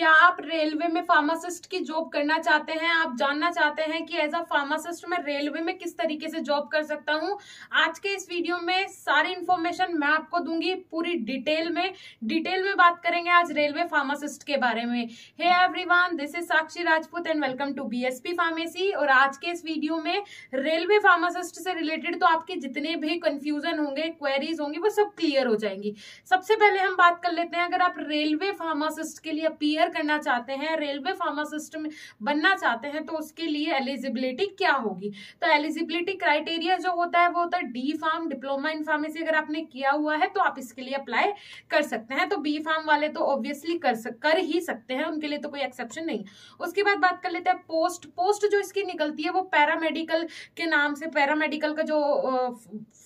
क्या आप रेलवे में फार्मासिस्ट की जॉब करना चाहते हैं आप जानना चाहते हैं कि एज अ फार्मासिस्ट मैं रेलवे में किस तरीके से जॉब कर सकता हूं आज के इस वीडियो में सारी इन्फॉर्मेशन मैं आपको दूंगी पूरी डिटेल में डिटेल में बात करेंगे आज रेलवे फार्मासिस्ट के बारे में hey every this is Sakshi Rajput and welcome to B pharmacy और आज के इस वीडियो में रेलवे फार्मासिस्ट से रिलेटेड तो आपके जितने भी कंफ्यूजन होंगे क्वेरीज होंगी वो सब क्लियर हो जाएंगी सबसे पहले हम बात कर लेते हैं अगर आप रेलवे फार्मासिस्ट के लिए अपीयर करना चाहते हैं रेलवे फार्मासिस्ट में बनना चाहते हैं तो उसके लिए एलिजिबिलिटी क्या होगी तो एलिजिबिलिटी क्राइटेरिया जो होता है वो होता है D pharm diploma in pharmacy अगर आपने किया हुआ है तो आप इसके लिए अप्लाई कर सकते हैं तो बी फार्म वाले तो ऑब्वियसली कर सक, कर ही सकते हैं उनके लिए तो कोई एक्सेप्शन नहीं उसके बाद बात कर लेते हैं पोस्ट पोस्ट जो इसकी निकलती है वो पैरामेडिकल के नाम से पैरामेडिकल का जो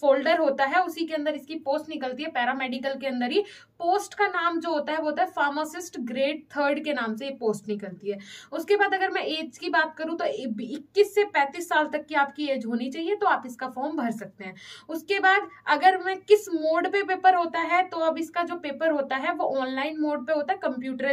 फोल्डर होता है उसी के अंदर इसकी पोस्ट निकलती है पैरामेडिकल के अंदर ही पोस्ट का नाम जो होता है वो होता है फार्मासिस्ट ग्रेड थर्ड थर्ड के नाम से ये पोस्ट निकलती है उसके बाद अगर मैं एज की बात करूँ तो इक्कीस से पैंतीस साल तक की आपकी एज होनी चाहिए तो आप इसका फॉर्म भर सकते हैं उसके बाद अगर मैं किस मोड पे पेपर होता है तो अब इसका जो पेपर होता है वो ऑनलाइन मोड पे होता है कंप्यूटर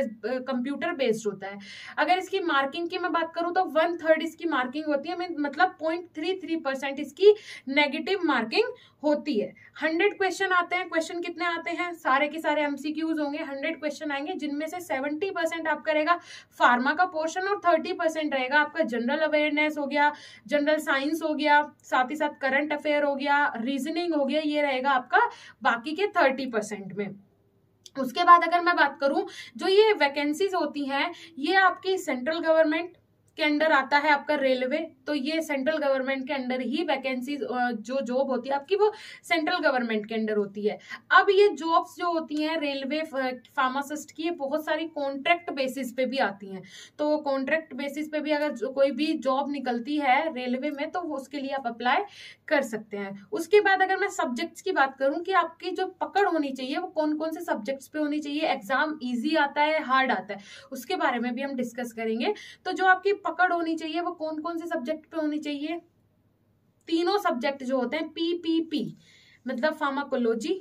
कंप्यूटर बेस्ड होता है अगर इसकी मार्किंग की मैं बात करूँ तो वन थर्ड इसकी मार्किंग होती है मतलब पॉइंट थ्री थ्री परसेंट इसकी नेगेटिव मार्किंग होती है हंड्रेड क्वेश्चन आते हैं क्वेश्चन कितने आते हैं सारे के सारे एमसीक्यूज होंगे हंड्रेड क्वेश्चन आएंगे जिनमें से सेवेंटी परसेंट आपका रहेगा फार्मा का पोर्शन और थर्टी परसेंट रहेगा आपका जनरल अवेयरनेस हो गया जनरल साइंस हो गया साथ ही साथ करंट अफेयर हो गया रीजनिंग हो गया ये रहेगा आपका बाकी के थर्टी परसेंट में उसके बाद अगर मैं बात करूं जो ये वैकेंसीज होती हैं ये आपकी सेंट्रल गवर्नमेंट के अंडर आता है आपका रेलवे तो ये सेंट्रल गवर्नमेंट के अंडर ही वैकेंसी जो जॉब होती है आपकी वो सेंट्रल गवर्नमेंट के अंडर होती है अब ये जॉब्स जो होती हैं रेलवे फार्मासिस्ट की ये बहुत सारी कॉन्ट्रैक्ट बेसिस पे भी आती हैं तो कॉन्ट्रैक्ट बेसिस पे भी अगर कोई भी जॉब निकलती है रेलवे में तो उसके लिए आप अप्लाई कर सकते हैं उसके बाद अगर मैं सब्जेक्ट्स की बात करूँ कि आपकी जो पकड़ होनी चाहिए वो कौन कौन से सब्जेक्ट्स पे होनी चाहिए एग्जाम ईजी आता है हार्ड आता है उसके बारे में भी हम डिस्कस करेंगे तो जो आपकी पकड़ होनी चाहिए वो कौन कौन से सब्जेक्ट पे होनी चाहिए तीनों सब्जेक्ट जो होते हैं पीपीपी मतलब फार्माकोलॉजी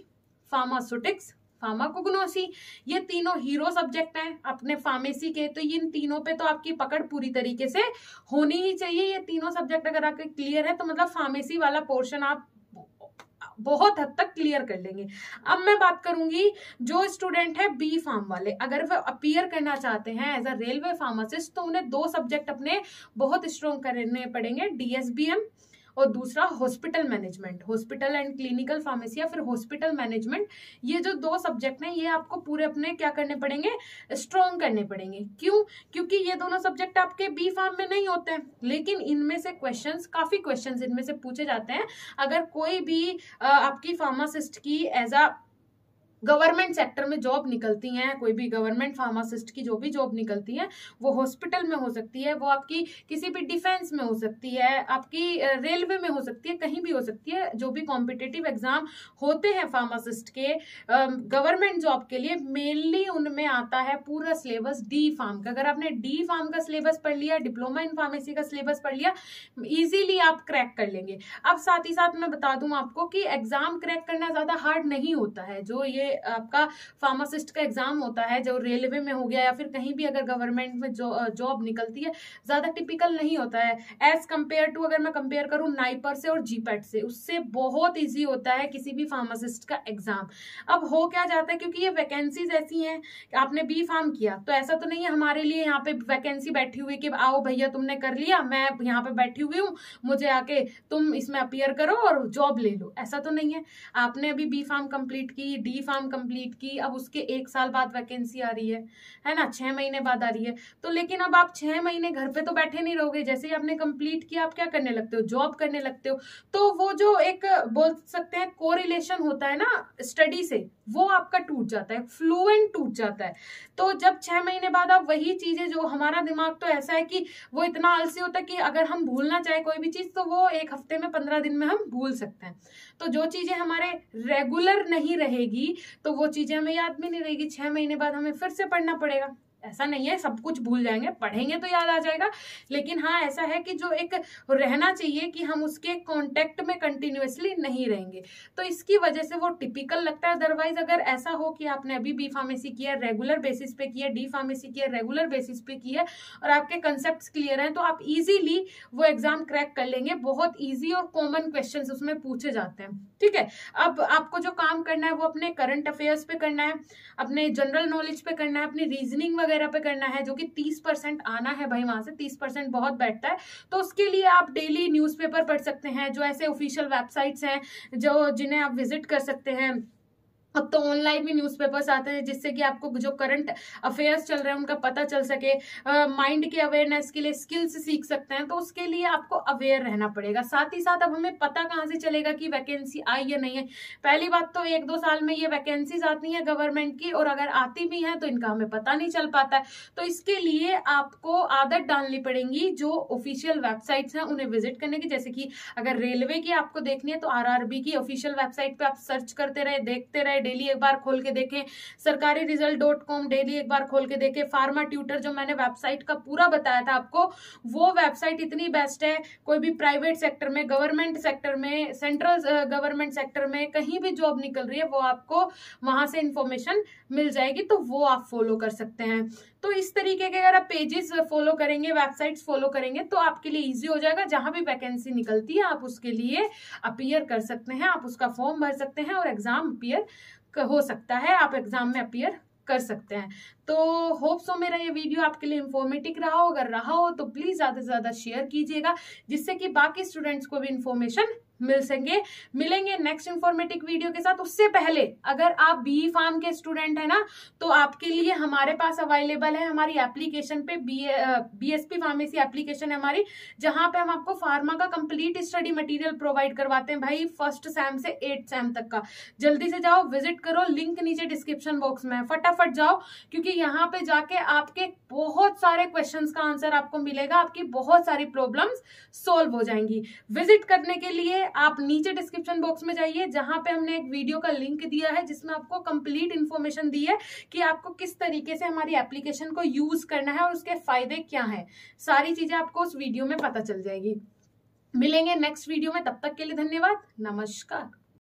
फार्मास्यूटिक्स फार्माकोग्नोसी ये तीनों हीरो सब्जेक्ट हैं अपने फार्मेसी के तो इन तीनों पे तो आपकी पकड़ पूरी तरीके से होनी ही चाहिए ये तीनों सब्जेक्ट अगर आपके क्लियर है तो मतलब फार्मेसी वाला पोर्शन आप बहुत हद तक क्लियर कर लेंगे अब मैं बात करूंगी जो स्टूडेंट है बी फार्म वाले अगर वह अपियर करना चाहते हैं एज अ रेलवे फार्मासिस्ट तो उन्हें दो सब्जेक्ट अपने बहुत स्ट्रॉन्ग करने पड़ेंगे डीएसबीएम और दूसरा hospital management hospital and clinical pharmacy या फिर हॉस्पिटल मैनेजमेंट ये जो दो सब्जेक्ट हैं ये आपको पूरे अपने क्या करने पड़ेंगे स्ट्रॉन्ग करने पड़ेंगे क्यों क्योंकि ये दोनों सब्जेक्ट आपके बी फार्म में नहीं होते हैं लेकिन इनमें से क्वेश्चन काफी क्वेश्चन इनमें से पूछे जाते हैं अगर कोई भी आपकी फार्मासिस्ट की एज अ गवर्नमेंट सेक्टर में जॉब निकलती हैं कोई भी गवर्नमेंट फार्मासिस्ट की जो भी जॉब निकलती है वो हॉस्पिटल में हो सकती है वो आपकी किसी भी डिफेंस में हो सकती है आपकी रेलवे में हो सकती है कहीं भी हो सकती है जो भी कॉम्पिटेटिव एग्जाम होते हैं फार्मासिस्ट के गवर्नमेंट जॉब के लिए मेनली उनमें आता है पूरा सिलेबस डी फार्म का अगर आपने डी फार्म का सिलेबस पढ़ लिया डिप्लोमा इन फार्मेसी का सिलेबस पढ़ लिया इजीली आप क्रैक कर लेंगे अब साथ ही साथ मैं बता दूं आपको कि एग्जाम क्रैक करना ज्यादा हार्ड नहीं होता है जो ये आपका फार्मासिस्ट का एग्जाम होता है जो रेलवे में हो गया या फिर कहीं भी अगर गवर्नमेंट में जॉब निकलती है ज़्यादा टिपिकल नहीं होता है एज कंपेयर टू अगर मैं कंपेयर करूँ नाइपर से और जीपैट से उससे बहुत ईजी होता है किसी भी फार्मासिस्ट का एग्जाम अब हो क्या जाता है क्योंकि ये वैकेंसीज ऐसी हैं आपने बी फार्म किया तो ऐसा तो नहीं है हमारे लिए यहाँ पे वैकेंसी बैठी हुई कि आओ भैया तुमने कर लिया मैं यहाँ पे बैठी हुई हूँ मुझे आके तुम इसमें अपियर करो और जॉब ले लो ऐसा तो नहीं है आपने अभी बी फार्म कंप्लीट की डी फार्म एग्जाम कंप्लीट की अब उसके एक साल बाद वैकेंसी आ रही है है ना छह महीने बाद आ रही है तो लेकिन अब आप छह महीने घर पे तो बैठे नहीं रहोगे जैसे ही आपने कंप्लीट किया आप क्या करने लगते हो जॉब करने लगते हो तो वो जो एक बोल सकते हैं कोरिलेशन होता है ना स्टडी से वो आपका टूट जाता है फ्लुएंट टूट जाता है तो जब छह महीने बाद आप वही चीज़ें जो हमारा दिमाग तो ऐसा है कि वो इतना आलसी होता है कि अगर हम भूलना चाहे कोई भी चीज़ तो वो एक हफ्ते में पंद्रह दिन में हम भूल सकते हैं तो जो चीज़ें हमारे रेगुलर नहीं रहेगी तो वो चीज़ें हमें याद भी नहीं रहेगी छः महीने बाद हमें फिर से पढ़ना पड़ेगा ऐसा नहीं है सब कुछ भूल जाएंगे पढ़ेंगे तो याद आ जाएगा लेकिन हाँ ऐसा है कि जो एक रहना चाहिए कि हम उसके कांटेक्ट में कंटिन्यूसली नहीं रहेंगे तो इसकी वजह से वो टिपिकल लगता है अदरवाइज अगर ऐसा हो कि आपने अभी बी फार्मेसी किया रेगुलर बेसिस पे किया डी फार्मेसी किया रेगुलर बेसिस पे किया और आपके कंसेप्ट क्लियर हैं तो आप इजीली वो एग्जाम क्रैक कर लेंगे बहुत ईजी और कॉमन क्वेश्चन उसमें पूछे जाते हैं ठीक है अब आपको जो काम करना है वो अपने करंट अफेयर्स पे करना है अपने जनरल नॉलेज पे करना है अपनी रीजनिंग वगैरह वगैरह पे करना है जो कि तीस परसेंट आना है भाई वहां से तीस परसेंट बहुत बैठता है तो उसके लिए आप डेली न्यूज़पेपर पढ़ सकते हैं जो ऐसे ऑफिशियल वेबसाइट्स हैं जो जिन्हें आप विजिट कर सकते हैं अब तो ऑनलाइन भी न्यूज़पेपर्स आते हैं जिससे कि आपको जो करंट अफेयर्स चल रहे हैं उनका पता चल सके माइंड uh, के अवेयरनेस के लिए स्किल्स सीख सकते हैं तो उसके लिए आपको अवेयर रहना पड़ेगा साथ ही साथ अब हमें पता कहाँ से चलेगा कि वैकेंसी आई या नहीं है पहली बात तो एक दो साल में ये वैकेंसीज आती हैं गवर्नमेंट की और अगर आती भी हैं तो इनका हमें पता नहीं चल पाता है तो इसके लिए आपको आदत डालनी पड़ेगी जो ऑफिशियल वेबसाइट्स हैं उन्हें विजिट करने की जैसे कि अगर रेलवे की आपको देखनी है तो आर की ऑफिशियल वेबसाइट पर आप सर्च करते रहे देखते रहे है डेली एक बार खोल के देखें सरकारी रिजल्ट डॉट कॉम डेली एक बार खोल के देखें फार्मा ट्यूटर जो मैंने वेबसाइट का पूरा बताया था आपको वो वेबसाइट इतनी बेस्ट है कोई भी प्राइवेट सेक्टर में गवर्नमेंट सेक्टर में सेंट्रल गवर्नमेंट सेक्टर में कहीं भी जॉब निकल रही है वो आपको वहां से इंफॉर्मेशन मिल जाएगी तो वो आप फॉलो कर सकते हैं तो इस तरीके के अगर आप पेजेस फॉलो करेंगे वेबसाइट्स फॉलो करेंगे तो आपके लिए इजी हो जाएगा जहां भी वैकेंसी निकलती है आप उसके लिए अपियर कर सकते हैं आप उसका फॉर्म भर सकते हैं और एग्जाम अपियर हो सकता है आप एग्जाम में अपियर कर सकते हैं तो होप सो मेरा ये वीडियो आपके लिए इन्फॉर्मेटिव रहा हो अगर रहा हो तो प्लीज़ ज़्यादा से ज़्यादा शेयर कीजिएगा जिससे कि बाकी स्टूडेंट्स को भी इन्फॉर्मेशन मिल सके मिलेंगे नेक्स्ट इन्फॉर्मेटिव वीडियो के साथ उससे पहले अगर आप बी फार्म के स्टूडेंट है ना तो आपके लिए हमारे पास अवेलेबल है हमारी एप्लीकेशन पे B B S P pharmacy application है हमारी जहां पे हम आपको फार्मा का कंप्लीट स्टडी मटेरियल प्रोवाइड करवाते हैं भाई फर्स्ट सैम से एट सैम तक का जल्दी से जाओ विजिट करो लिंक नीचे डिस्क्रिप्शन बॉक्स में फटाफट जाओ क्योंकि यहाँ पे जाके आपके बहुत सारे क्वेश्चन का आंसर आपको मिलेगा आपकी बहुत सारी प्रॉब्लम सोल्व हो जाएंगी विजिट करने के लिए आप नीचे डिस्क्रिप्शन बॉक्स में जाइए जहां पे हमने एक वीडियो का लिंक दिया है जिसमें आपको कंप्लीट इन्फॉर्मेशन दी है कि आपको किस तरीके से हमारी एप्लीकेशन को यूज करना है और उसके फायदे क्या है सारी चीजें आपको उस वीडियो में पता चल जाएगी मिलेंगे नेक्स्ट वीडियो में तब तक के लिए धन्यवाद नमस्कार